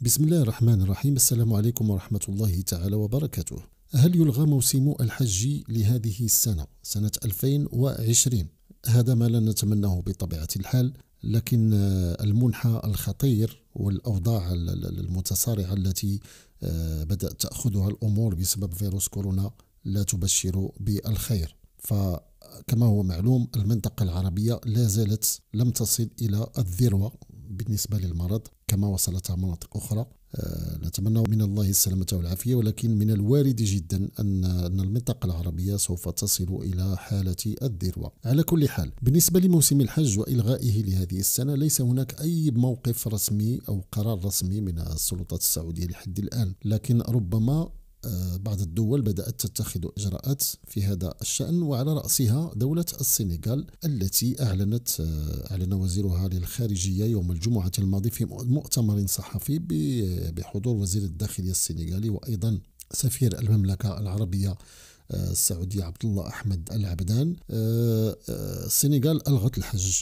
بسم الله الرحمن الرحيم السلام عليكم ورحمة الله تعالى وبركاته هل يلغى موسم الحج لهذه السنة سنة 2020 هذا ما لا نتمناه بطبيعة الحال لكن المنحى الخطير والأوضاع المتصارعة التي آه، بدأت تأخذها الأمور بسبب فيروس كورونا لا تبشر بالخير فكما هو معلوم المنطقة العربية لا زالت لم تصل إلى الذروة بالنسبة للمرض كما وصلتها مناطق أخرى آه، نتمنى من الله السلامة والعافية ولكن من الوارد جدا أن أن المنطقة العربية سوف تصل إلى حالة الذروة على كل حال بالنسبة لموسم الحج وإلغائه لهذه السنة ليس هناك أي موقف رسمي أو قرار رسمي من السلطات السعودية لحد الآن لكن ربما بعض الدول بدأت تتخذ إجراءات في هذا الشأن وعلى رأسها دولة السنغال التي أعلنت آه، أعلن وزيرها للخارجية يوم الجمعة الماضي في مؤتمر صحفي بحضور وزير الداخلية السنغالي وأيضا سفير المملكة العربية آه، السعودية عبد الله أحمد العبدان آه، السنغال ألغت الحج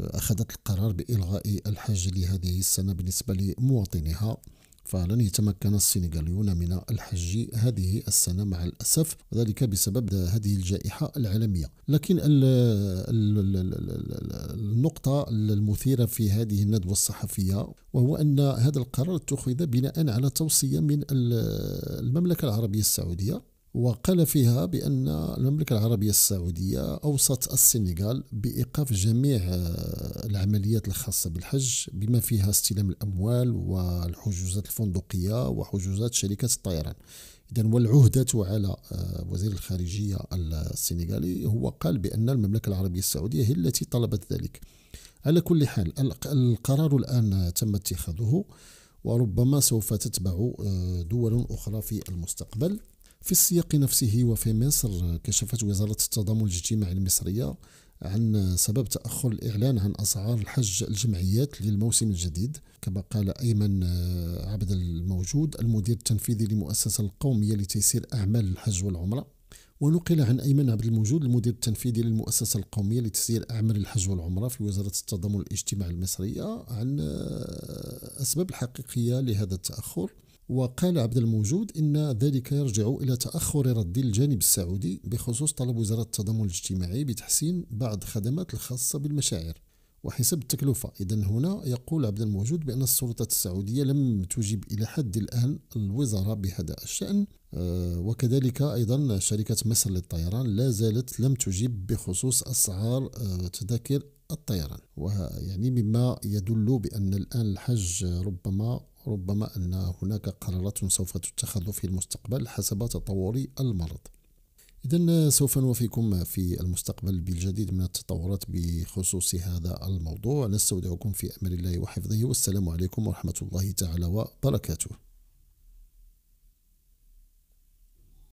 أخذت القرار بإلغاء الحج لهذه السنة بالنسبة لمواطنيها فلن يتمكن السنغاليون من الحج هذه السنة مع الأسف وذلك بسبب هذه الجائحة العالمية لكن النقطة المثيرة في هذه الندوة الصحفية وهو أن هذا القرار اتخذ بناء على توصية من المملكة العربية السعودية وقال فيها بأن المملكة العربية السعودية أوصت السنغال بإيقاف جميع آه، العمليات الخاصة بالحج بما فيها استلام الأموال والحجوزات الفندقية وحجوزات شركات الطيران إذا والعهدة على آه، وزير الخارجية السنغالي هو قال بأن المملكة العربية السعودية هي التي طلبت ذلك على كل حال القرار الآن تم اتخاذه وربما سوف تتبع آه، دول أخرى في المستقبل في السياق نفسه وفي مصر كشفت وزارة التضامن الاجتماعي المصرية عن سبب تأخر الإعلان عن أسعار الحج الجمعيات للموسم الجديد كما قال أيمن آه، عبد الموجود المدير التنفيذي لمؤسسة القومية لتيسير أعمال الحج والعمرة ونقل عن أيمن عبد الموجود المدير التنفيذي للمؤسسة القومية لتسيير أعمال الحج والعمرة في وزارة التضامن الاجتماعي المصرية عن الأسباب آه، الحقيقية لهذا التأخر وقال عبد الموجود إن ذلك يرجع إلى تأخر رد الجانب السعودي بخصوص طلب وزارة التضامن الاجتماعي بتحسين بعض الخدمات الخاصة بالمشاعر وحسب التكلفة إذا هنا يقول عبد الموجود بأن السلطات السعودية لم تجيب إلى حد الآن الوزارة بهذا الشأن آه، وكذلك أيضا شركة مصر للطيران لا زالت لم تجيب بخصوص أسعار آه، تذاكر الطيران ويعني مما يدل بأن الآن الحج ربما ربما أن هناك قرارات سوف تتخذ في المستقبل حسب تطور المرض إذا سوف نوافيكم في المستقبل بالجديد من التطورات بخصوص هذا الموضوع نستودعكم في أمر الله وحفظه والسلام عليكم ورحمة الله تعالى وبركاته